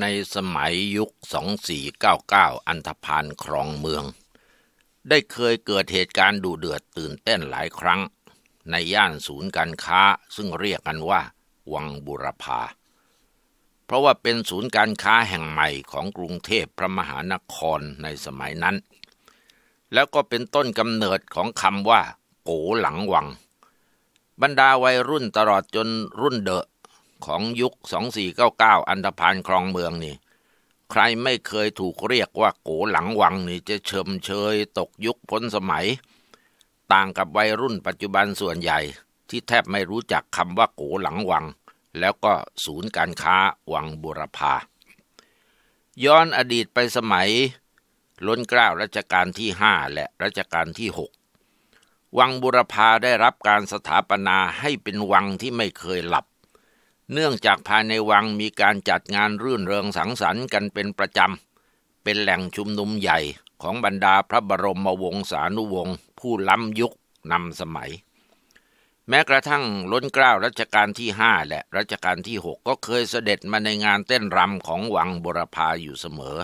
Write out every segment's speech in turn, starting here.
ในสมัยยุค 2499 อันธพาลครองเมือง ได้เคยเกิดเหตุการณ์ดูเดือดตื่นเต้นหลายครั้ง ในย่านศูนย์การค้าซึ่งเรียกกันว่า วังบุรพาเพราะว่าเป็นศูนย์การค้าแห่งใหม่ของกรุงเทพพระมหานครในสมัยนั้น แล้วก็เป็นต้นกำเนิดของคำว่า โกหลังวัง บรรดาวัยรุ่นตลอดจนรุ่นเดอะของยุค 2499 อันธพาลครองเมืองนี่ ใครไม่เคยถูกเรียกว่า โกหลังวังนี่ จะเชิมเชยตกยุคพ้นสมัย ต่างกับวัยรุ่นปัจจุบันส่วนใหญ่ที่แทบไม่รู้จักคำว่าโกหลังวัง แล้วก็ศูนย์การค้าวังบุรพาย้อนอดีตไปสมัยล้นเกล้ารัชกาลที่ห้าและรัชกาลที่หกวังบุรพาได้รับการสถาปนาให้เป็นวังที่ไม่เคยหลับเนื่องจากภายในวังมีการจัดงานรื่นเริงสังสรรค์กันเป็นประจำ เป็นแหล่งชุมนุมใหญ่ของบรรดาพระบรมวงศานุวงศ์ผู้ล้ำยุคนำสมัย แม้กระทั่งล้นเกล้ารัชกาลที่ห้าและรัชกาลที่หกก็เคยเสด็จมาในงานเต้นรำของวังบรพาอยู่เสมอ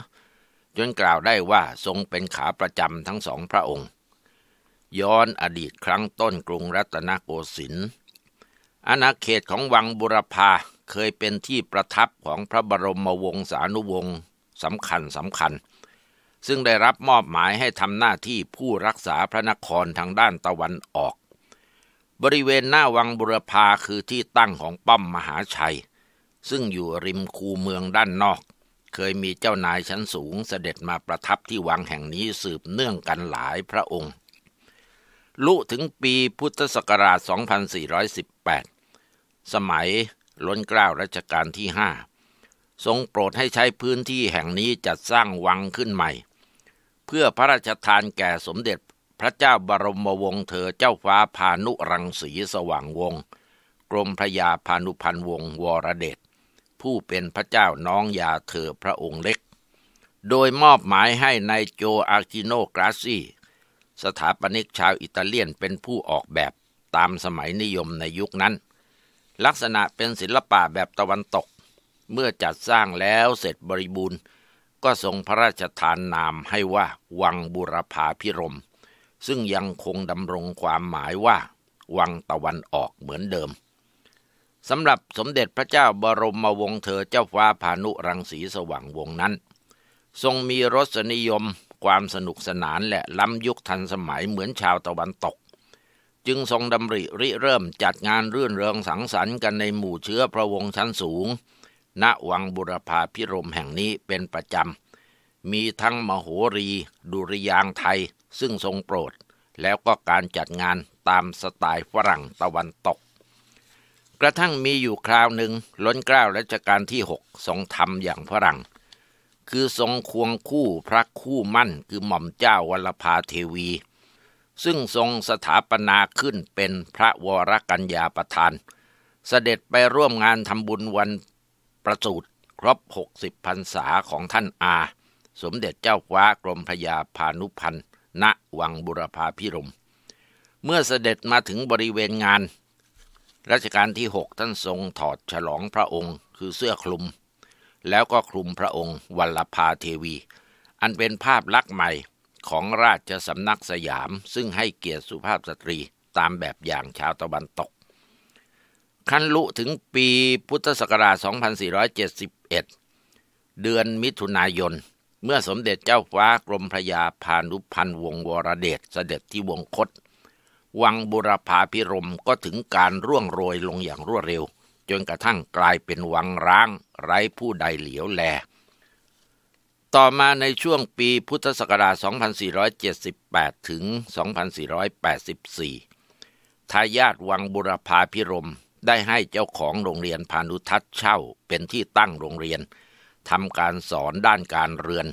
จนกล่าวได้ว่าทรงเป็นขาประจำทั้งสองพระองค์ ย้อนอดีตครั้งต้นกรุงรัตนโกสินทร์อาณาเขตของวังบุรพาเคยเป็นที่ประทับของพระบรมวงศานุวงศ์สำคัญสำคัญ ซึ่งได้รับมอบหมายให้ทำหน้าที่ผู้รักษาพระนครทางด้านตะวันออก บริเวณหน้าวังบุรพาคือที่ตั้งของป้อมมหาชัย ซึ่งอยู่ริมคูเมืองด้านนอก เคยมีเจ้านายชั้นสูงเสด็จมาประทับที่วังแห่งนี้สืบเนื่องกันหลายพระองค์ลุถึงปีพุทธศักราช 2418 สมัยล้นเกล้ารัชกาลที่ 5 ทรงโปรดให้ใช้พื้นที่แห่งนี้จัดสร้างวังขึ้นใหม่ เพื่อพระราชทานแก่สมเด็จพระเจ้าบรมวงศ์เธอเจ้าฟ้าพานุรังสีสว่างวงศ์กรมพระยาพานุพันธ์วงศ์วรเดช ผู้เป็นพระเจ้าน้องยาเธอพระองค์เล็ก โดยมอบหมายให้ในายโจอากิโนกราซี่สถาปนิกชาวอิตาเลียนเป็นผู้ออกแบบตามสมัยนิยมในยุคนั้น ลักษณะเป็นศิลปะแบบตะวันตก เมื่อจัดสร้างแล้วเสร็จบริบูรณ์ ก็ทรงพระราชทานนามให้ว่า วังบุรพาพิรมซึ่งยังคงดำรงความหมายว่า วังตะวันออกเหมือนเดิม สำหรับสมเด็จพระเจ้าบรมวงศ์เธอเจ้าฟ้าพานุรังสีสว่างวงนั้น ทรงมีรสนิยมความสนุกสนานและล้ำยุคทันสมัยเหมือนชาวตะวันตก จึงทรงดำริริเริ่มจัดงานรื่นเริงสังสรรค์กันในหมู่เชื้อพระวงศ์ชั้นสูง ณวังบุรพาพิรมแห่งนี้เป็นประจำ มีทั้งมโหรี ดุริยางไทย ซึ่งทรงโปรด แล้วก็การจัดงานตามสไตล์ฝรั่งตะวันตก กระทั่งมีอยู่คราวหนึ่ง ล้นเกล้ารัชกาลที่หกทรงทำอย่างฝรั่งคือทรงควงคู่พระคู่มั่นคือหม่อมเจ้าวัลภาเทวี ซึ่งทรงสถาปนาขึ้นเป็นพระวรกัญญาประธาน เสด็จไปร่วมงานทำบุญวันประสูติครบ 60พรรษาของท่านอา สมเด็จเจ้าฟ้ากรมพยาพานุพันธ์ณวังบุรพาพิรมเมื่อเสด็จมาถึงบริเวณงานรัชกาลที่ 6 ท่านทรงถอดฉลองพระองค์คือเสื้อคลุมแล้วก็คลุมพระองค์วัลลภาเทวี อันเป็นภาพลักษณ์ใหม่ของราชสำนักสยาม ซึ่งให้เกียรติสุภาพสตรีตามแบบอย่างชาวตะวันตกคันลุถึงปีพุทธศักราช 2471 เดือนมิถุนายน เมื่อสมเด็จเจ้าฟ้ากรมพระยาพานุพันธ์วงวรเดชเสด็จที่วงคต วังบุรพาพิรมก็ถึงการร่วงโรยลงอย่างรวดเร็วจนกระทั่งกลายเป็นวังร้างไร้ผู้ใดเหลียวแล ต่อมาในช่วงปีพุทธศักราช 2478 ถึง 2484 ทายาทวังบุรพาพิรมได้ให้เจ้าของโรงเรียนพานุทัศน์เช่าเป็นที่ตั้งโรงเรียนทำการสอนด้านการเรือน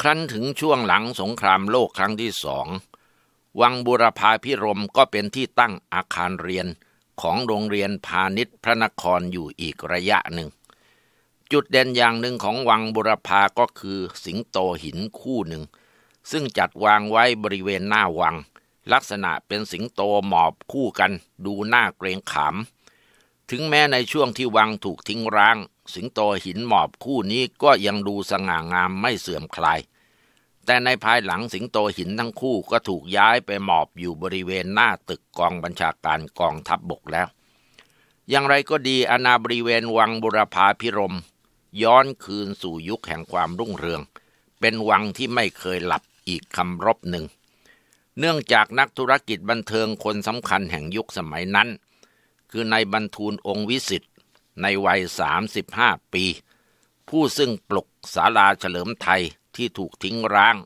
ครั้นถึงช่วงหลังสงครามโลกครั้งที่สอง วังบุรพาพิรมก็เป็นที่ตั้งอาคารเรียนของโรงเรียนพาณิชย์พระนครอยู่อีกระยะหนึ่ง จุดเด่นอย่างหนึ่งของวังบุรพาก็คือสิงโตหินคู่หนึ่ง ซึ่งจัดวางไว้บริเวณหน้าวัง ลักษณะเป็นสิงโตหมอบคู่กันดูหน้าเกรงขาม ถึงแม้ในช่วงที่วังถูกทิ้งร้าง สิงโตหินหมอบคู่นี้ก็ยังดูสง่างามไม่เสื่อมคลายแต่ในภายหลังสิงโตหินทั้งคู่ก็ถูกย้ายไปหมอบอยู่บริเวณหน้าตึกกองบัญชาการกองทัพบบกแล้ว อย่างไรก็ดีอนาบริเวณวังบุรพาพิรมย้อนคืนสู่ยุคแห่งความรุ่งเรือง เป็นวังที่ไม่เคยหลับอีกคำรบหนึ่ง เนื่องจากนักธุรกิจบันเทิงคนสำคัญแห่งยุคสมัยนั้น คือนายบรรทูลองค์วิสิทธ์ในวัย 35 ปี ผู้ซึ่งปลุกศาลาเฉลิมไทยที่ถูกทิ้งร้าง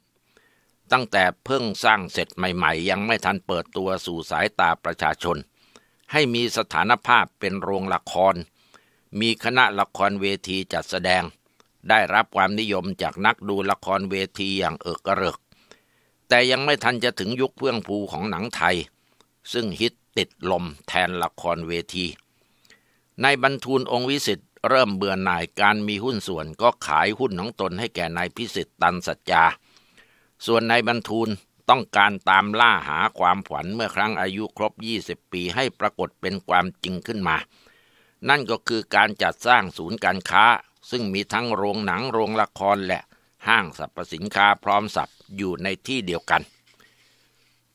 ตั้งแต่เพิ่งสร้างเสร็จใหม่ๆ ยังไม่ทันเปิดตัวสู่สายตาประชาชน ให้มีสถานภาพเป็นโรงละคร มีคณะละครเวทีจัดแสดง ได้รับความนิยมจากนักดูละครเวทีอย่างเอกเริก แต่ยังไม่ทันจะถึงยุคเพื่องภูของหนังไทย ซึ่งฮิตติดลมแทนละครเวที ในบรรทูลองค์วิสิทธิเริ่มเบื่อหน่ายการมีหุ้นส่วนก็ขายหุ้นของตนให้แก่นายพิสิทธิ์ตันสัจจา ส่วนนายบรรทูลต้องการตามล่าหาความฝันเมื่อครั้งอายุครบ 20 ปีให้ปรากฏเป็นความจริงขึ้นมา นั่นก็คือการจัดสร้างศูนย์การค้าซึ่งมีทั้งโรงหนังโรงละครและห้างสรรพสินค้าพร้อมสับอยู่ในที่เดียวกัน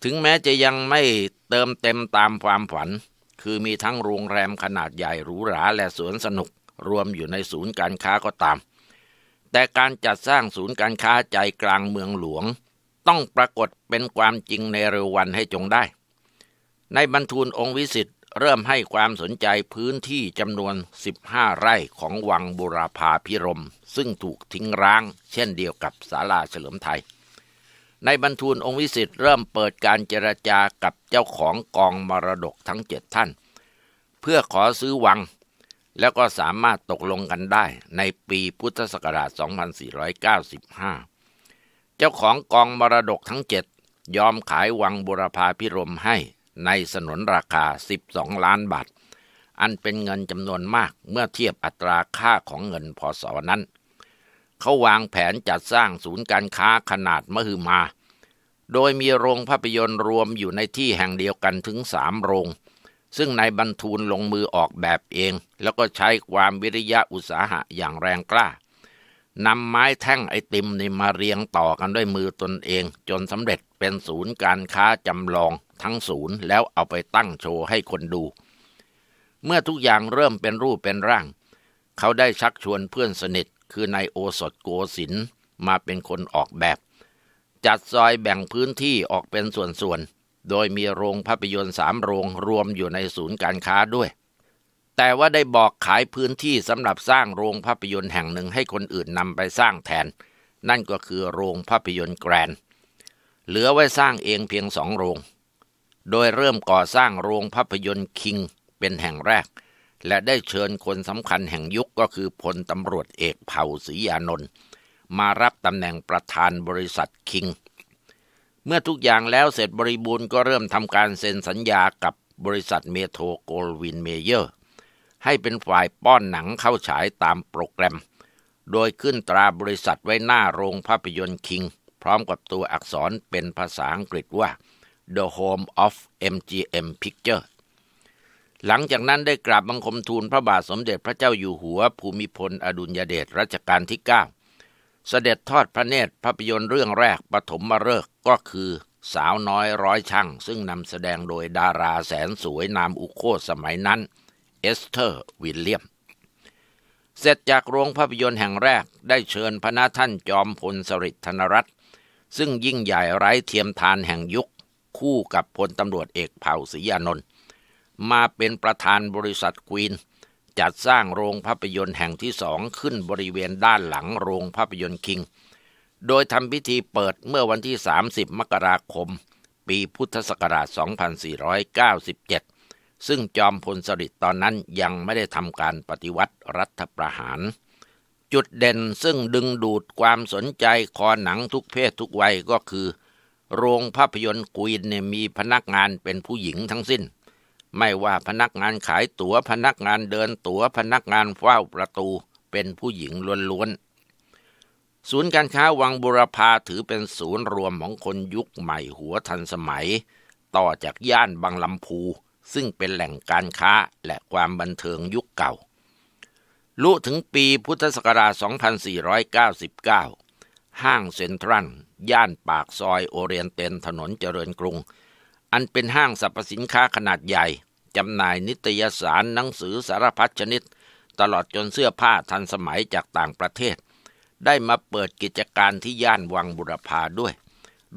ถึงแม้จะยังไม่เติมเต็มตามความฝัน คือมีทั้งโรงแรมขนาดใหญ่หรูหราและสวนสนุกรวมอยู่ในศูนย์การค้าก็ตาม แต่การจัดสร้างศูนย์การค้าใจกลางเมืองหลวง ต้องปรากฏเป็นความจริงในเร็ววันให้จงได้ ในบรรทูลองค์วิสิทธ์เริ่มให้ความสนใจพื้นที่จำนวน 15 ไร่ของวังบุราภาพิรมซึ่งถูกทิ้งร้าง เช่นเดียวกับศาลาเฉลิมไทย ในบรรทูลองค์วิสิทธ์เริ่มเปิดการเจรจากับเจ้าของกองมรดกทั้งเจ็ดท่าน เพื่อขอซื้อวังแล้วก็สามารถตกลงกันได้ในปีพุทธศักราช 2495 เจ้าของกองมรดกทั้งเจ็ดยอมขายวังบุรพาพิรมให้ในสนนราคา 12 ล้านบาท อันเป็นเงินจำนวนมากเมื่อเทียบอัตราค่าของเงินพศนั้น เขาวางแผนจัดสร้างศูนย์การค้าขนาดมหึมา โดยมีโรงภาพยนตร์รวมอยู่ในที่แห่งเดียวกันถึงสามโรงซึ่งนายบรรทูลลงมือออกแบบเอง แล้วก็ใช้ความวิริยะอุตสาหะอย่างแรงกล้านำไม้แท่งไอติมนี่มาเรียงต่อกันด้วยมือตนเอง จนสำเร็จเป็นศูนย์การค้าจำลองทั้งศูนย์ แล้วเอาไปตั้งโชว์ให้คนดู เมื่อทุกอย่างเริ่มเป็นรูปเป็นร่าง เขาได้ชักชวนเพื่อนสนิท คือนายโอสถโกศินมาเป็นคนออกแบบ จัดซอยแบ่งพื้นที่ออกเป็นส่วนๆโดยมีโรงภาพยนตร์สามโรงรวมอยู่ในศูนย์การค้าด้วย แต่ว่าได้บอกขายพื้นที่สำหรับสร้างโรงภาพยนตร์แห่งหนึ่งให้คนอื่นนำไปสร้างแทน นั่นก็คือโรงภาพยนตร์แกรนเหลือไว้สร้างเองเพียงสองโรง โดยเริ่มก่อสร้างโรงภาพยนตร์คิงเป็นแห่งแรก และได้เชิญคนสำคัญแห่งยุคก็คือพลตำรวจเอกเผ่าศรียานนท์มารับตำแหน่งประธานบริษัทคิงเมื่อทุกอย่างแล้วเสร็จบริบูรณ์ก็เริ่มทำการเซ็นสัญญากับบริษัทเมโทโกลวินเมเยอร์ ให้เป็นฝ่ายป้อนหนังเข้าฉายตามโปรแกรม โดยขึ้นตราบริษัทไว้หน้าโรงภาพยนตร์คิง พร้อมกับตัวอักษรเป็นภาษาอังกฤษว่า The Home of MGM Picture s หลังจากนั้นได้กราบบังคมทูลพระบาทสมเด็จพระเจ้าอยู่หัวภูมิพลอดุลยเดชรัชกาลที่9เสด็จทอดพระเนตรภาพยนตร์เรื่องแรกปฐมมาเริกก็คือ สาวน้อยร้อยช่างซึ่งนำแสดงโดยดาราแสนสวยนามอุโคสมัยนั้น เอสเตอร์วิลเลียม เสร็จจากโรงภาพยนตร์แห่งแรกได้เชิญพระนาท่านจอมพลสฤษดิ์ธนรัตน์ซึ่งยิ่งใหญ่ไร้เทียมทานแห่งยุคคู่กับพลตำรวจเอกเผ่าศรียานนท์มาเป็นประธานบริษัทควีนจัดสร้างโรงภาพยนตร์แห่งที่สองขึ้นบริเวณด้านหลังโรงภาพยนตร์คิง โดยทำพิธีเปิดเมื่อวันที่ 30 มกราคม ปีพุทธศักราช 2497 ซึ่งจอมพลสฤษดิ์ตอนนั้นยังไม่ได้ทำการปฏิวัติรัฐประหาร จุดเด่นซึ่งดึงดูดความสนใจคอหนังทุกเพศทุกวัยก็คือ โรงภาพยนตร์กุยนมีพนักงานเป็นผู้หญิงทั้งสิ้นไม่ว่าพนักงานขายตัว๋วพนักงานเดินตัว๋วพนักงานเฝ้าประตูเป็นผู้หญิงล้วนๆ ศูนย์การค้าวังบุรพาถือเป็นศูนย์รวมของคนยุคใหม่หัวทันสมัย ต่อจากย่านบางลำพูซึ่งเป็นแหล่งการค้าและความบันเทิงยุคเก่าลุถึงปีพุทธศักราช 2499 ห้างเซ็นทรัลย่านปากซอยโอเรียนเตนถนนเจริญกรุงอันเป็นห้างสรรพสินค้าขนาดใหญ่จำหน่ายนิตยสารหนังสือสารพัดชนิด ตลอดจนเสื้อผ้าทันสมัยจากต่างประเทศ ได้มาเปิดกิจการที่ย่านวังบุรพาด้วย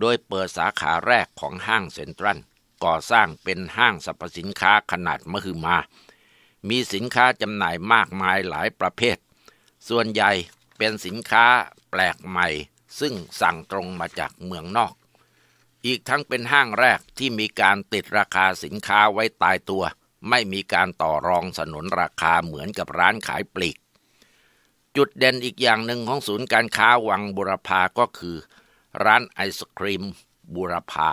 โดยเปิดสาขาแรกของห้างเซ็นทรัลก่อสร้างเป็นห้างสรรพสินค้าขนาดมหึมา มีสินค้าจำหน่ายมากมายหลายประเภท ส่วนใหญ่เป็นสินค้าแปลกใหม่ ซึ่งสั่งตรงมาจากเมืองนอกอีกทั้งเป็นห้างแรกที่มีการติดราคาสินค้าไว้ตายตัว ไม่มีการต่อรองสนุนราคาเหมือนกับร้านขายปลีก จุดเด่นอีกอย่างหนึ่งของศูนย์การค้าวังบุรพาก็คือร้านไอศครีมบุรพา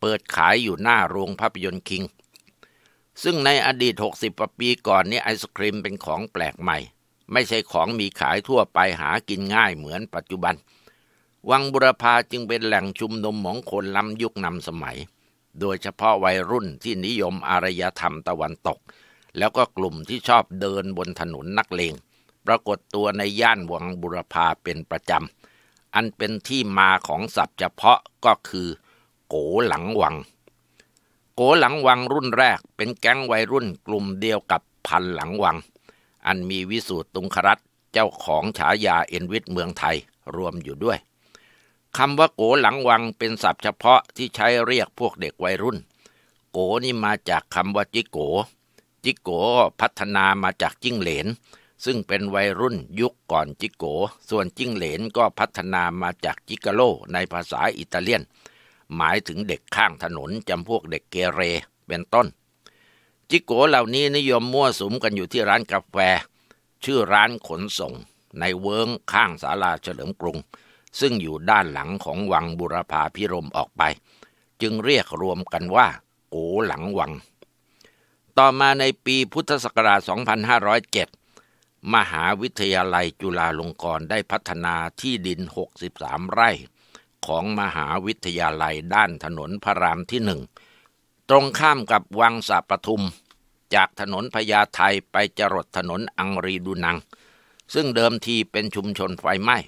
เปิดขายอยู่หน้าโรงภาพยนตร์คิงซึ่งในอดีต 60กปีก่อนนี้ไอศครีมเป็นของแปลกใหม่ ไม่ใช่ของมีขายทั่วไปหากินง่ายเหมือนปัจจุบันวังบุรพาจึงเป็นแหล่งชุมนุมของคนล้ำยุคนำสมัย โดยเฉพาะวัยรุ่นที่นิยมอารยธรรมตะวันตก แล้วก็กลุ่มที่ชอบเดินบนถนนนักเลง ปรากฏตัวในย่านวังบุรพาเป็นประจำอันเป็นที่มาของศัพท์เฉพาะก็คือ โกหลังวัง โกหลังวังรุ่นแรกเป็นแก๊งวัยรุ่นกลุ่มเดียวกับพันหลังวัง อันมีวิสูตรตุงครัตเจ้าของฉายาเอ็นวิทเมืองไทยรวมอยู่ด้วยคำว่าโกหลังวังเป็นศัพท์เฉพาะที่ใช้เรียกพวกเด็กวัยรุ่น โกนี่มาจากคำว่าจิโก จิโกพัฒนามาจากจิ้งเหลน ซึ่งเป็นวัยรุ่นยุคก่อนจิโกส่วนจิ้งเหลนก็พัฒนามาจากจิกาโลในภาษาอิตาเลียนหมายถึงเด็กข้างถนนจำพวกเด็กเกเร เป็นต้น จิโกเหล่านี้นิยมมั่วสุมกันอยู่ที่ร้านกาแฟ ชื่อร้านขนส่ง ในเวิ้งข้างศาลาเฉลิมกรุงซึ่งอยู่ด้านหลังของวังบุรพาพิรมออกไป จึงเรียกรวมกันว่า โอหลังวัง ต่อมาในปีพุทธศักราช 2507 มหาวิทยาลัยจุฬาลงกรณ์ได้พัฒนาที่ดิน 63 ไร่ ของมหาวิทยาลัยด้านถนนพระรามที่หนึ่งตรงข้ามกับวังสาปทุม จากถนนพญาไทไปจรดถนนอังรีดูนัง ซึ่งเดิมทีเป็นชุมชนไฟไหม้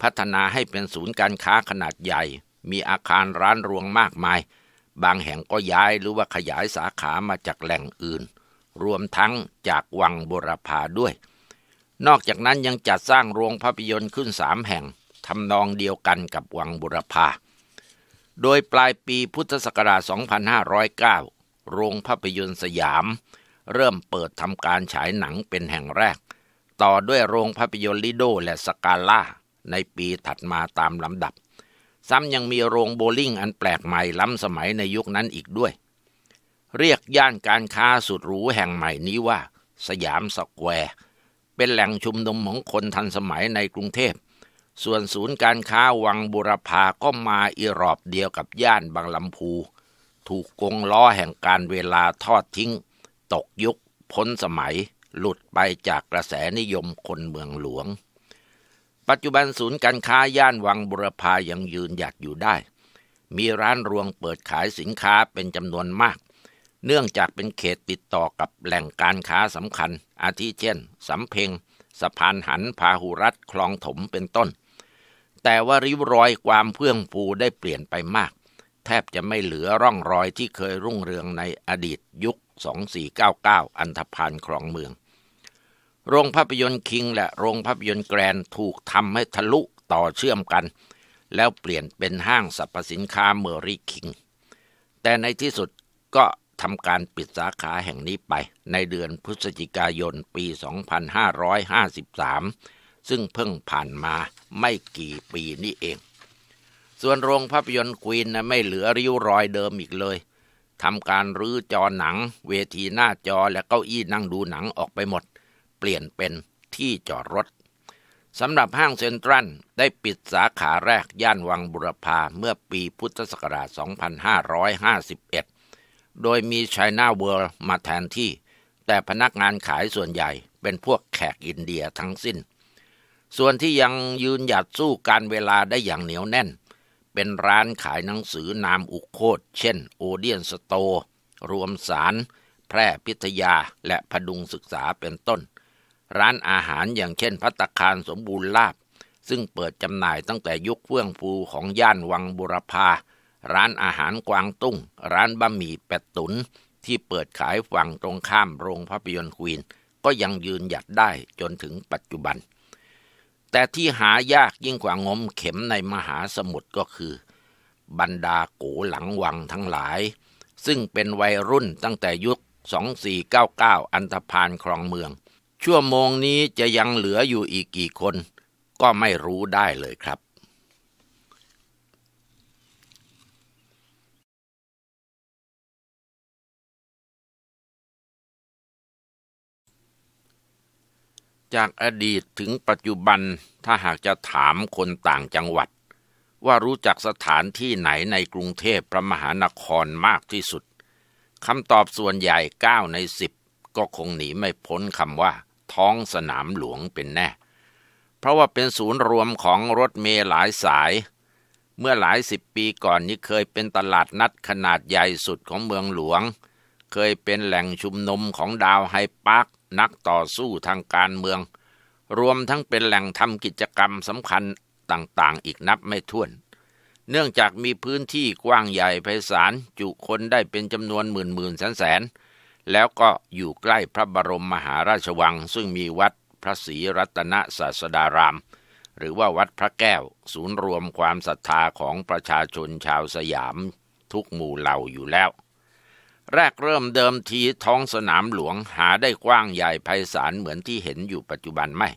พัฒนาให้เป็นศูนย์การค้าขนาดใหญ่ มีอาคารร้านรวงมากมาย บางแห่งก็ย้ายหรือว่าขยายสาขามาจากแหล่งอื่น รวมทั้งจากวังบุรพาด้วย นอกจากนั้นยังจัดสร้างโรงภาพยนตร์ขึ้นสามแห่ง ทำนองเดียวกันกับวังบุรพา โดยปลายปีพุทธศักราช 2509 โรงภาพยนตร์สยาม เริ่มเปิดทำการฉายหนังเป็นแห่งแรก ต่อด้วยโรงภาพยนตร์ลิโดและสกาล่าในปีถัดมาตามลำดับ ซ้ำยังมีโรงโบลิ่งอันแปลกใหม่ล้ำสมัยในยุคนั้นอีกด้วย เรียกย่านการค้าสุดหรูแห่งใหม่นี้ว่า สยามสแควร์เป็นแหล่งชุมนุมของคนทันสมัยในกรุงเทพ ส่วนศูนย์การค้าวังบุรพาก็มาอีรอบเดียวกับย่านบางลำพู ถูกกงล้อแห่งการเวลาทอดทิ้ง ตกยุคพ้นสมัย หลุดไปจากกระแสนิยมคนเมืองหลวงปัจจุบันศูนย์การค้าย่านวังบุรพายังยืนหยัดอยู่ได้ มีร้านรวงเปิดขายสินค้าเป็นจำนวนมาก เนื่องจากเป็นเขตติดต่อกับแหล่งการค้าสำคัญ อาทิเช่นสำเพ็งสะพานหัน พาหุรัตคลองถมเป็นต้น แต่ว่าริ้วรอยความเพื่องฟูได้เปลี่ยนไปมาก แทบจะไม่เหลือร่องรอยที่เคยรุ่งเรืองในอดีตยุค 2499 อันธพาลคลองเมืองโรงภาพยนตร์คิงและโรงภาพยนตร์แกรน ถูกทำให้ทะลุต่อเชื่อมกัน แล้วเปลี่ยนเป็นห้างสรรพสินค้าเมอรี่คิง แต่ในที่สุดก็ทำการปิดสาขาแห่งนี้ไปในเดือนพฤศจิกายนปี 2553 ซึ่งเพิ่งผ่านมาไม่กี่ปีนี้เอง ส่วนโรงภาพยนตร์ควีนนะไม่เหลือริ้วรอยเดิมอีกเลย ทำการรื้อจอหนัง เวทีหน้าจอและเก้าอี้นั่งดูหนังออกไปหมดเปลี่ยนเป็นที่จอดรถสำหรับห้างเซ็นทรัลได้ปิดสาขาแรกย่านวังบุรพาเมื่อปีพุทธศักราช 2551 โดยมีไชน่าเวิลด์มาแทนที่ แต่พนักงานขายส่วนใหญ่เป็นพวกแขกอินเดียทั้งสิ้น ส่วนที่ยังยืนหยัดสู้การเวลาได้อย่างเหนียวแน่น เป็นร้านขายหนังสือนามอุโคต เช่น โอเดียนสโตรวมสาร แพร่พิทยาและพดุงศึกษาเป็นต้นร้านอาหารอย่างเช่นพัตคารสมบูรณ์ลาบ ซึ่งเปิดจำหน่ายตั้งแต่ยุคเฟื่องฟูของย่านวังบุรพาร้านอาหารกวางตุ้ง ร้านบะหมี่แปดตุน ที่เปิดขายฝั่งตรงข้ามโรงภาพยนตร์ควีน ก็ยังยืนหยัดได้จนถึงปัจจุบัน แต่ที่หายากยิ่งกว่างมเข็มในมหาสมุทรก็คือ บรรดาโกหลังวังทั้งหลาย ซึ่งเป็นวัยรุ่นตั้งแต่ยุค2499อันธพาลครองเมืองชั่วโมงนี้จะยังเหลืออยู่อีกกี่คนก็ไม่รู้ได้เลยครับ จากอดีตถึงปัจจุบันถ้าหากจะถามคนต่างจังหวัดว่ารู้จักสถานที่ไหนในกรุงเทพพระมหานครมากที่สุดคำตอบส่วนใหญ่ 9 ใน 10 ก็คงหนีไม่พ้นคำว่าท้องสนามหลวงเป็นแน่ เพราะว่าเป็นศูนย์รวมของรถเมล์หลายสาย เมื่อหลายสิบปีก่อนนี้เคยเป็นตลาดนัดขนาดใหญ่สุดของเมืองหลวง เคยเป็นแหล่งชุมนุมของดาวไฮปาร์คนักต่อสู้ทางการเมือง รวมทั้งเป็นแหล่งทำกิจกรรมสำคัญต่างๆ อีกนับไม่ถ้วน เนื่องจากมีพื้นที่กว้างใหญ่ไพศาลจุคนได้เป็นจำนวนหมื่นหมื่นแสนแสนแล้วก็อยู่ใกล้พระบรมมหาราชวัง ซึ่งมีวัดพระศรีรัตนศาสดาราม หรือว่าวัดพระแก้วศูนย์รวมความศรัทธาของประชาชนชาวสยามทุกหมู่เหล่าอยู่แล้ว แรกเริ่มเดิมทีท้องสนามหลวงหาได้กว้างใหญ่ไพศาลเหมือนที่เห็นอยู่ปัจจุบันไม่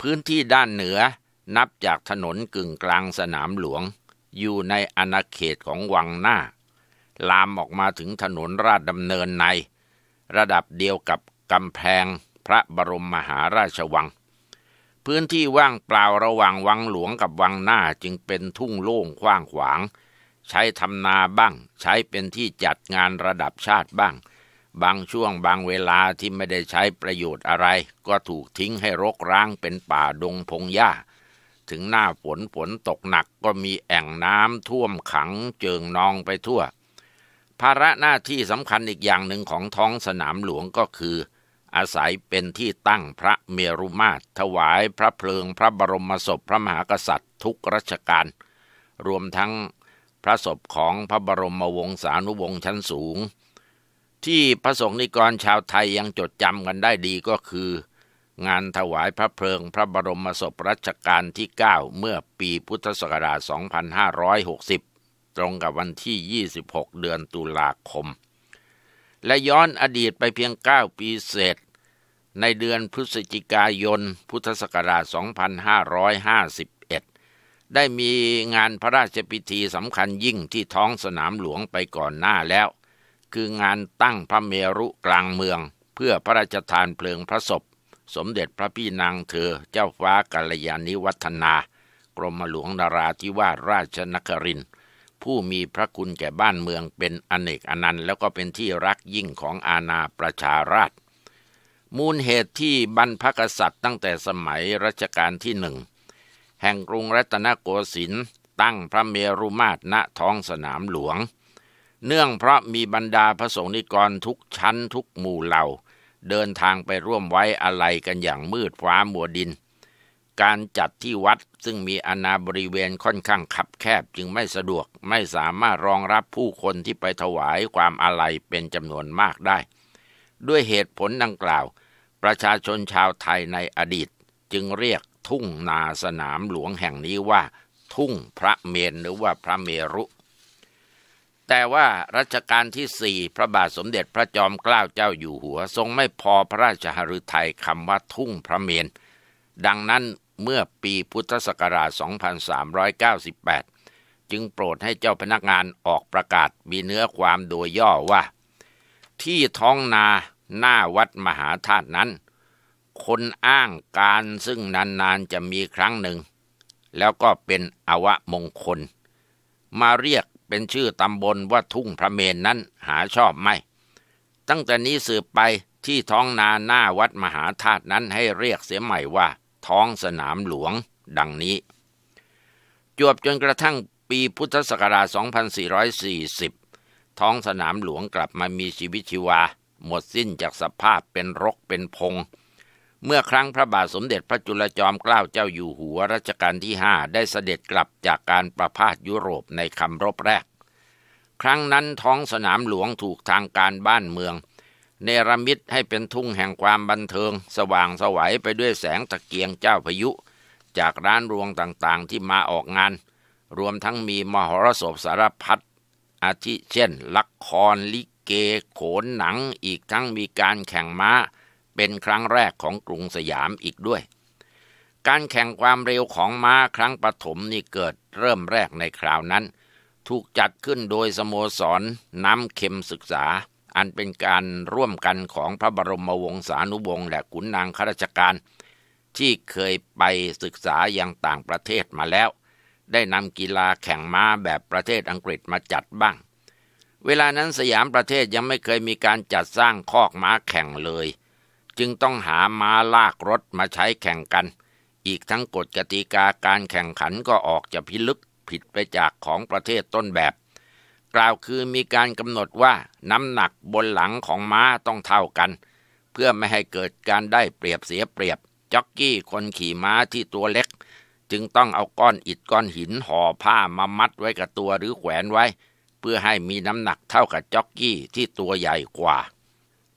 พื้นที่ด้านเหนือนับจากถนนกึ่งกลางสนามหลวง อยู่ในอนณาเขตของวังหน้า ลามออกมาถึงถนนราชดำเนินในระดับเดียวกับกำแพงพระบรมมหาราชวัง พื้นที่ว่างเปล่าระหว่างวังหลวงกับ วังหน้าจึงเป็นทุ่งโล่งกว้างขวาง ใช้ทำนาบ้างใช้เป็นที่จัดงานระดับชาติบ้าง บางช่วงบางเวลาที่ไม่ได้ใช้ประโยชน์อะไร ก็ถูกทิ้งให้รกร้างเป็นป่าดงพงหญ้า ถึงหน้าฝนฝนตกหนักก็มีแอ่งน้ำท่วมขังเจิงนองไปทั่วภาระหน้าที่สำคัญอีกอย่างหนึ่งของท้องสนามหลวงก็คือ อาศัยเป็นที่ตั้งพระเมรุมาตรถวายพระเพลิงพระบรมศพพระมหากษัตริย์ทุกรัชกาลรวมทั้งพระศพของพระบรมวงศานุวงศ์ชั้นสูง ที่พระสงฆ์นิกรชาวไทยยังจดจำกันได้ดีก็คือ งานถวายพระเพลิงพระบรมศพรัชกาลที่9 เมื่อปีพุทธศักราช 2560ตรงกับวันที่ 26 เดือนตุลาคม และย้อนอดีตไปเพียง9ปีเศษ ในเดือนพฤศจิกายน พุทธศักราช2551 ได้มีงานพระราชพิธีสำคัญยิ่งที่ท้องสนามหลวงไปก่อนหน้าแล้ว คืองานตั้งพระเมรุกลางเมือง เพื่อพระราชทานเพลิงพระศพสมเด็จพระพี่นางเธอเจ้าฟ้ากัลยาณิวัฒนา กรมหลวงนาราธิวาสราชนครินทร์ผู้มีพระคุณแก่บ้านเมืองเป็นอเนกอนันต์แล้วก็เป็นที่รักยิ่งของอาณาประชาราชมูลเหตุที่บรรพกษัตริย์ตั้งแต่สมัยรัชกาลที่หนึ่ง แห่งกรุงรัตนโกสินทร์ตั้งพระเมรุมาตรณท้องสนามหลวง เนื่องเพราะมีบรรดาพระสงฆ์นิกรทุกชั้นทุกหมู่เหล่า เดินทางไปร่วมไว้อะไรกันอย่างมืดฟ้ามัวดินการจัดที่วัดซึ่งมีอนาบริเวณค่อนข้างขับแคบจึงไม่สะดวกไม่สามารถรองรับผู้คนที่ไปถวายความอาลัยเป็นจำนวนมากได้ ด้วยเหตุผลดังกล่าว ประชาชนชาวไทยในอดีตจึงเรียกทุ่งนาสนามหลวงแห่งนี้ว่า ทุ่งพระเมน หรือว่าพระเมรุ แต่ว่ารัชกาลที่สี่พระบาทสมเด็จพระจอมเกล้าเจ้าอยู่หัวทรงไม่พอพระราชหฤทัยคำว่าทุ่งพระเมนดังนั้นเมื่อปีพุทธศักราช2398 จึงโปรดให้เจ้าพนักงานออกประกาศ มีเนื้อความโดยย่อว่า ที่ท้องนาหน้าวัดมหาธาตุนั้น คนอ้างการซึ่งนานๆจะมีครั้งหนึ่ง แล้วก็เป็นอวมงคล มาเรียกเป็นชื่อตำบลว่าทุ่งพระเมนนั้นหาชอบไหมตั้งแต่นี้สืบไปที่ท้องนาหน้าวัดมหาธาตุนั้นให้เรียกเสียใหม่ว่าท้องสนามหลวงดังนี้ จวบจนกระทั่งปีพุทธศักราช 2440 ท้องสนามหลวงกลับมามีชีวิตชีวา หมดสิ้นจากสภาพเป็นรกเป็นพง เมื่อครั้งพระบาทสมเด็จพระจุลจอมเกล้าเจ้าอยู่หัวรัชกาลที่ 5 ได้เสด็จกลับจากการประพาสยุโรปในคำรบแรก ครั้งนั้นท้องสนามหลวงถูกทางการบ้านเมืองเนรมิตให้เป็นทุ่งแห่งความบันเทิง สว่างสวัยไปด้วยแสงตะเกียงเจ้าพายุ จากร้านรวงต่างๆที่มาออกงาน รวมทั้งมีมหรสพสารพัดอาทิเช่นละครลิเกโขนหนังอีกทั้งมีการแข่งม้าเป็นครั้งแรกของกรุงสยามอีกด้วย การแข่งความเร็วของม้าครั้งปฐมนี่เกิดเริ่มแรกในคราวนั้นถูกจัดขึ้นโดยสโมสรน้ำเข็มศึกษาอันเป็นการร่วมกันของพระบรมวงศานุวงศ์และขุนนางข้าราชการ ที่เคยไปศึกษาอย่างต่างประเทศมาแล้ว ได้นำกีฬาแข่งม้าแบบประเทศอังกฤษมาจัดบ้าง เวลานั้นสยามประเทศยังไม่เคยมีการจัดสร้างคอกม้าแข่งเลย จึงต้องหาม้าลากรถมาใช้แข่งกัน อีกทั้งกฎกติกาการแข่งขันก็ออกจะพิลึกผิดไปจากของประเทศต้นแบบกล่าวคือมีการกำหนดว่าน้ำหนักบนหลังของม้าต้องเท่ากัน เพื่อไม่ให้เกิดการได้เปรียบเสียเปรียบจ็อกกี้คนขี่ม้าที่ตัวเล็ก จึงต้องเอาก้อนอิฐก้อนหินห่อผ้า มามัดไว้กับตัวหรือแขวนไว้ เพื่อให้มีน้ำหนักเท่ากับจ็อกกี้ที่ตัวใหญ่กว่า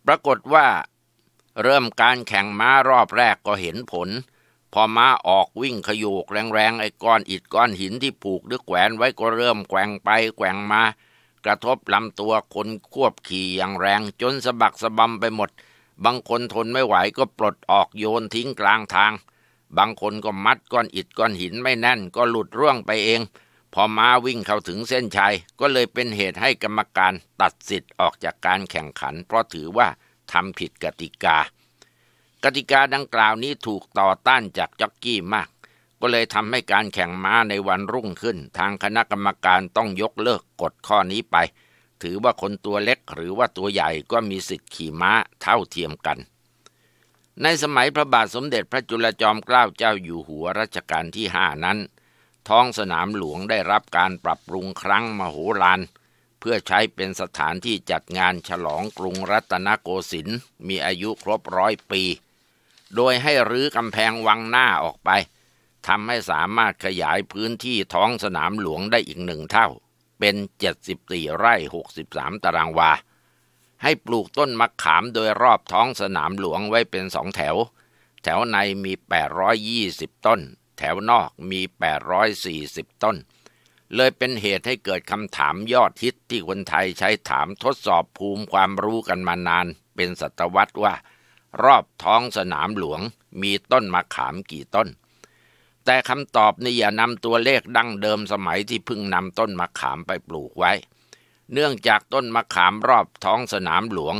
ปรากฏว่า เริ่มการแข่งม้ารอบแรกก็เห็นผล พอม้าออกวิ่งขยูกแรงๆไอ้ก้อนอิดก้อนหินที่ผูกหรือแขวนไว้ก็เริ่มแกว่งไปแกว่งมากระทบลำตัวคนควบขี่อย่างแรงจนสะบักสะบำไปหมด บางคนทนไม่ไหวก็ปลดออกโยนทิ้งกลางทาง บางคนก็มัดก้อนอิดก้อนหินไม่แน่นก็หลุดร่วงไปเอง พอมาวิ่งเข้าถึงเส้นชัยก็เลยเป็นเหตุให้กรรมการตัดสิทธิ์ออกจากการแข่งขันเพราะถือว่าทำผิดกติกา กติกาดังกล่าวนี้ถูกต่อต้านจากจ็อกกี้มากก็เลยทำให้การแข่งม้าในวันรุ่งขึ้น ทางคณะกรรมการต้องยกเลิกกฎข้อนี้ไป ถือว่าคนตัวเล็กหรือว่าตัวใหญ่ก็มีสิทธิ์ขี่ม้าเท่าเทียมกัน ในสมัยพระบาทสมเด็จพระจุลจอมเกล้าเจ้าอยู่หัวรัชกาลที่ห้านั้น ท้องสนามหลวงได้รับการปรับปรุงครั้งมโหฬารเพื่อใช้เป็นสถานที่จัดงานฉลองกรุงรัตนโกสินทร์มีอายุครบร้อยปี โดยให้รื้อกำแพงวังหน้าออกไปทำให้สามารถขยายพื้นที่ท้องสนามหลวงได้อีกหนึ่งเท่า เป็น74ไร่63ตารางวา ให้ปลูกต้นมะขามโดยรอบท้องสนามหลวงไว้เป็นสองแถว แถวในมี 820 ต้น แถวนอกมี 840 ต้น เลยเป็นเหตุให้เกิดคำถามยอดฮิตที่คนไทยใช้ถามทดสอบภูมิความรู้กันมานานเป็นศตวรรษว่า รอบท้องสนามหลวงมีต้นมะขามกี่ต้นแต่คำตอบนี่อย่านำตัวเลขดั้งเดิมสมัยที่เพิ่งนำต้นมะขามไปปลูกไว้ เนื่องจากต้นมะขามรอบท้องสนามหลวง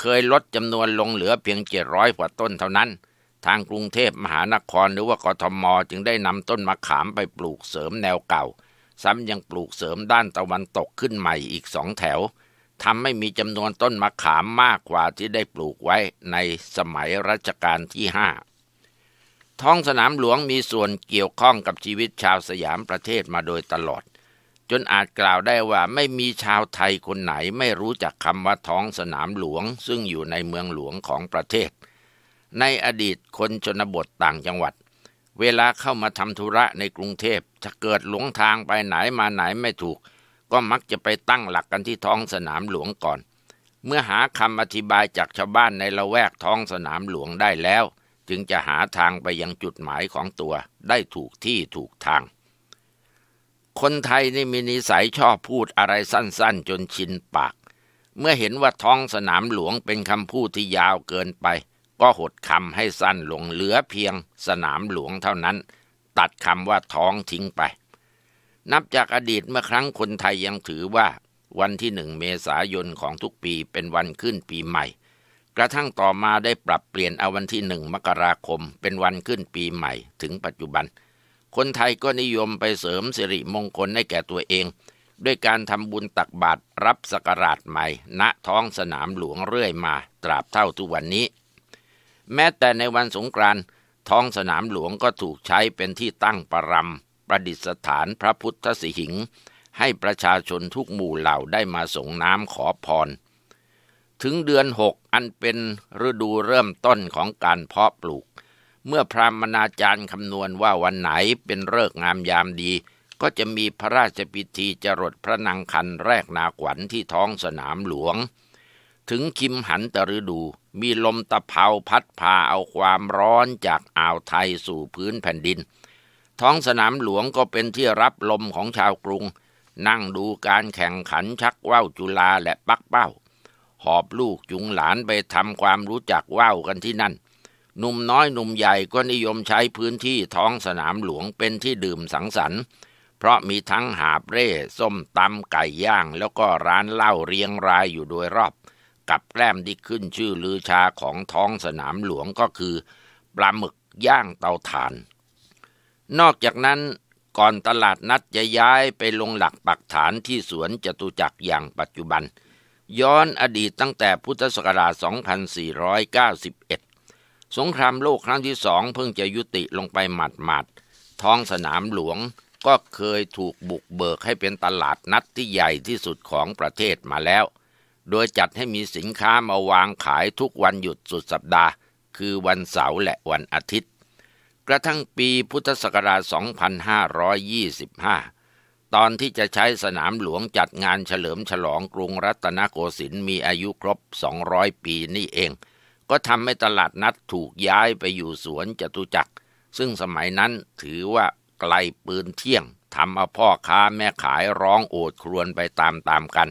เคยลดจำนวนลงเหลือเพียงเจ็ดร้อยกว่าต้นเท่านั้น ทางกรุงเทพมหานครหรือว่ากทมจึงได้นำต้นมะขามไปปลูกเสริมแนวเก่า ซ้ำยังปลูกเสริมด้านตะวันตกขึ้นใหม่อีกสองแถว ทำให้มีจำนวนต้นมะขามมากกว่าที่ได้ปลูกไว้ในสมัยรัชกาลที่ห้าท้องสนามหลวงมีส่วนเกี่ยวข้องกับชีวิตชาวสยามประเทศมาโดยตลอด จนอาจกล่าวได้ว่าไม่มีชาวไทยคนไหนไม่รู้จักคำว่าท้องสนามหลวง ซึ่งอยู่ในเมืองหลวงของประเทศ ในอดีตคนชนบทต่างจังหวัด เวลาเข้ามาทำธุระในกรุงเทพถ้าเกิดหลงทางไปไหนมาไหนไม่ถูก ก็มักจะไปตั้งหลักกันที่ท้องสนามหลวงก่อน เมื่อหาคำอธิบายจากชาวบ้านในละแวกท้องสนามหลวงได้แล้วจึงจะหาทางไปยังจุดหมายของตัวได้ถูกที่ถูกทาง คนไทยนี่มีนิสัยชอบพูดอะไรสั้นๆจนชินปาก เมื่อเห็นว่าท้องสนามหลวงเป็นคำพูดที่ยาวเกินไป ก็หดคำให้สั้นลงเหลือเพียงสนามหลวงเท่านั้น ตัดคำว่าท้องทิ้งไป นับจากอดีตเมื่อครั้งคนไทยยังถือว่า วันที่หนึ่งเมษายนของทุกปีเป็นวันขึ้นปีใหม่กระทั่งต่อมาได้ปรับเปลี่ยนเอาวันที่หนึ่งมกราคมเป็นวันขึ้นปีใหม่ถึงปัจจุบัน คนไทยก็นิยมไปเสริมสิริมงคลให้แก่ตัวเอง ด้วยการทำบุญตักบาตรรับสกราชใหม่ ณท้องสนามหลวงเรื่อยมาตราบเท่าทุกวันนี้ แม้แต่ในวันสงกรานต์ท้องสนามหลวงก็ถูกใช้เป็นที่ตั้งประรำประดิษฐานพระพุทธสิหิง ให้ประชาชนทุกหมู่เหล่าได้มาส่งน้ำขอพรถึงเดือนหกอันเป็นฤดูเริ่มต้นของการเพาะปลูก เมื่อพรามนาจารย์คำนวณว่าวันไหนเป็นเลิกงามยามดี ก็จะมีพระราชพิธีจรดพระนางคันแรกนาขวัญที่ท้องสนามหลวง ถึงคิมหันตฤดูมีลมตะเภาพัดพาเอาความร้อนจากอ่าวไทยสู่พื้นแผ่นดิน ท้องสนามหลวงก็เป็นที่รับลมของชาวกรุง นั่งดูการแข่งขันชักว่าวจุฬาและปักเป้าหอบลูกจุงหลานไปทำความรู้จักว่าวกันที่นั่น หนุ่มน้อยหนุ่มใหญ่ก็นิยมใช้พื้นที่ท้องสนามหลวงเป็นที่ดื่มสังสรรค์ เพราะมีทั้งหาบเร่ส้มตำไก่ย่างแล้วก็ร้านเหล้าเรียงรายอยู่โดยรอบ กับแกล้มที่ขึ้นชื่อลือชาของท้องสนามหลวงก็คือ ปลาหมึกย่างเตาถ่าน นอกจากนั้นก่อนตลาดนัดจะย้ายไปลงหลักปักฐานที่สวนจตุจักรอย่างปัจจุบันเย้อนอดีตตั้งแต่พุทธศักราช 2491 สงครามโลกครั้งที่สองเพิ่งจะยุติลงไปหมัดหมัดท้องสนามหลวงก็เคยถูกบุกเบิกให้เป็นตลาดนัดที่ใหญ่ที่สุดของประเทศมาแล้ว โดยจัดให้มีสินค้ามาวางขายทุกวันหยุดสุดสัปดาห์ คือวันเสาร์และวันอาทิตย์ กระทั่งปีพุทธศักราช 2525ตอนที่จะใช้สนามหลวงจัดงานเฉลิมฉลองกรุงรัตนโกสินทร์มีอายุครบ 200 ปีนี่เอง ก็ทำให้ตลาดนัดถูกย้ายไปอยู่สวนจตุจักรซึ่งสมัยนั้นถือว่าไกลปืนเที่ยงทำเอาพ่อค้าแม่ขายร้องโอดครวญไปตามๆกัน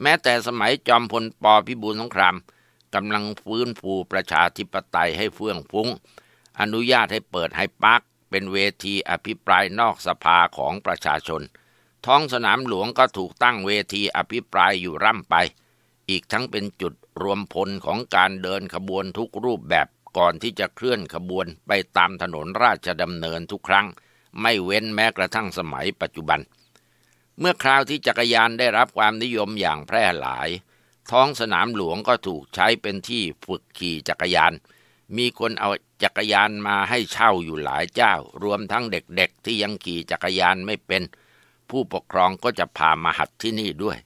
แม้แต่สมัยจอมพลปพิบูลสงครามกำลังฟื้นฟูประชาธิปไตยให้เฟื่องฟุ้ง อนุญาตให้เปิดให้ป์คเป็นเวทีอภิปรายนอกสภาของประชาชน ท้องสนามหลวงก็ถูกตั้งเวทีอภิปรายอยู่ร่ำไป อีกทั้งเป็นจุดรวมพลของการเดินขบวนทุกรูปแบบก่อนที่จะเคลื่อนขบวนไปตามถนนราชดำเนินทุกครั้ง ไม่เว้นแม้กระทั่งสมัยปัจจุบัน เมื่อคราวที่จักรยานได้รับความนิยมอย่างแพร่หลาย ท้องสนามหลวงก็ถูกใช้เป็นที่ฝึกขี่จักรยานมีคนเอาจักรยานมาให้เช่าอยู่หลายเจ้า รวมทั้งเด็กๆที่ยังขี่จักรยานไม่เป็น ผู้ปกครองก็จะพามาหัดที่นี่ด้วย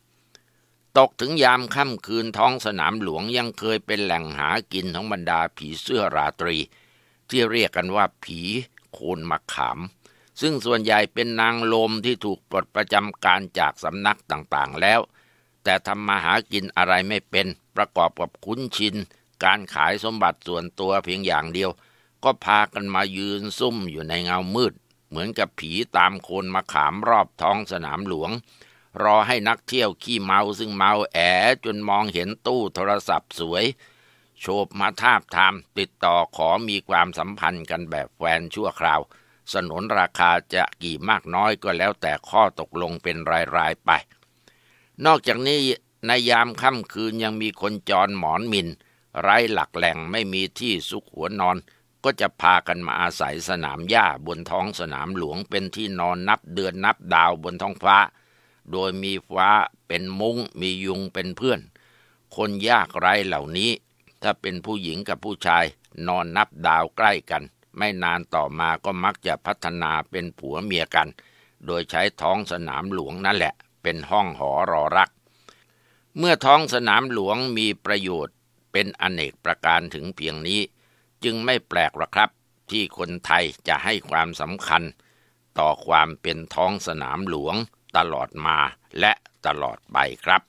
ตกถึงยามค่ำคืนท้องสนามหลวงยังเคยเป็นแหล่งหากินของบรรดาผีเสื้อราตรี ที่เรียกกันว่าผีโคนมะขาม ซึ่งส่วนใหญ่เป็นนางลมที่ถูกปลดประจำการจากสำนักต่างๆแล้ว แต่ทำมาหากินอะไรไม่เป็น ประกอบกับคุ้นชินการขายสมบัติส่วนตัวเพียงอย่างเดียว ก็พากันมายืนซุ่มอยู่ในเงามืด เหมือนกับผีตามโคนมาขามรอบท้องสนามหลวง รอให้นักเที่ยวขี้เมาซึ่งเมาแอ จนมองเห็นตู้โทรศัพท์สวยโฉบมาทาบทามติดต่อขอมีความสัมพันธ์กันแบบแฟนชั่วคราว สนนราคาจะกี่มากน้อยก็แล้วแต่ข้อตกลงเป็นรายๆไป นอกจากนี้ในยามค่ำคืนยังมีคนจรหมอนมินไร้หลักแหล่งไม่มีที่ซุกหัวนอน ก็จะพากันมาอาศัยสนามหญ้าบนท้องสนามหลวงเป็นที่นอนนับ เดือนนับดาวบนท้องฟ้า โดยมีฟ้าเป็นมุง้งมียุงเป็นเพื่อน คนยากไร้เหล่านี้ ถ้าเป็นผู้หญิงกับผู้ชาย นอนนับดาวใกล้กัน ไม่นานต่อมาก็มักจะพัฒนาเป็นผัวเมียกัน โดยใช้ท้องสนามหลวงนั่นแหละ เป็นห้องหอรอรัก เมื่อท้องสนามหลวงมีประโยชน์เป็นอเนกประการถึงเพียงนี้ จึงไม่แปลกหรอกครับ ที่คนไทยจะให้ความสำคัญ ต่อความเป็นท้องสนามหลวง ตลอดมาและตลอดไปครับ